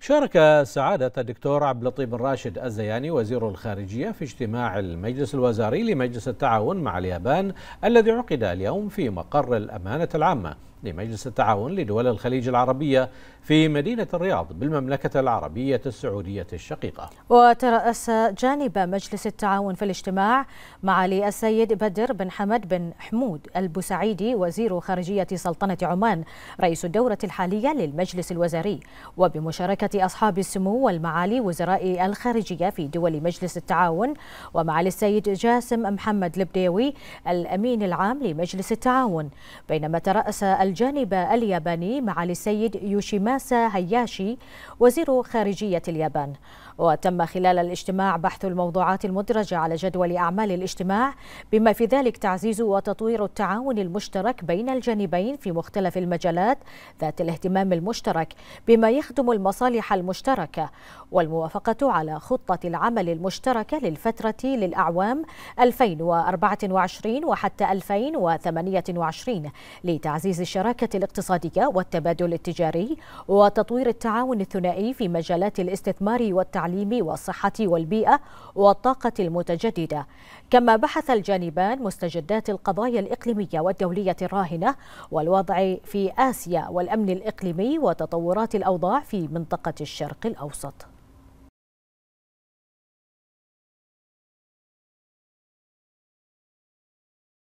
شارك سعادة الدكتور عبد اللطيف بن راشد الزياني وزير الخارجية في اجتماع المجلس الوزاري لمجلس التعاون مع اليابان الذي عقد اليوم في مقر الأمانة العامة لمجلس التعاون لدول الخليج العربية في مدينة الرياض بالمملكة العربية السعودية الشقيقة وترأس جانب مجلس التعاون في الاجتماع معالي السيد بدر بن حمد بن حمود البوسعيدي وزير خارجية سلطنة عمان رئيس الدورة الحالية للمجلس الوزاري وبمشاركة أصحاب السمو والمعالي وزراء الخارجية في دول مجلس التعاون ومعالي السيد جاسم محمد البديوي الأمين العام لمجلس التعاون بينما ترأس الجانب الياباني مع السيد يوشيماسا هياشي وزير خارجية اليابان وتم خلال الاجتماع بحث الموضوعات المدرجة على جدول أعمال الاجتماع بما في ذلك تعزيز وتطوير التعاون المشترك بين الجانبين في مختلف المجالات ذات الاهتمام المشترك بما يخدم المصالح المشتركة والموافقة على خطة العمل المشتركة للفترة للأعوام 2024 وحتى 2028 لتعزيز الشباب الشراكة الاقتصادية والتبادل التجاري وتطوير التعاون الثنائي في مجالات الاستثمار والتعليم والصحة والبيئة والطاقة المتجددة كما بحث الجانبان مستجدات القضايا الإقليمية والدولية الراهنة والوضع في آسيا والأمن الإقليمي وتطورات الأوضاع في منطقة الشرق الأوسط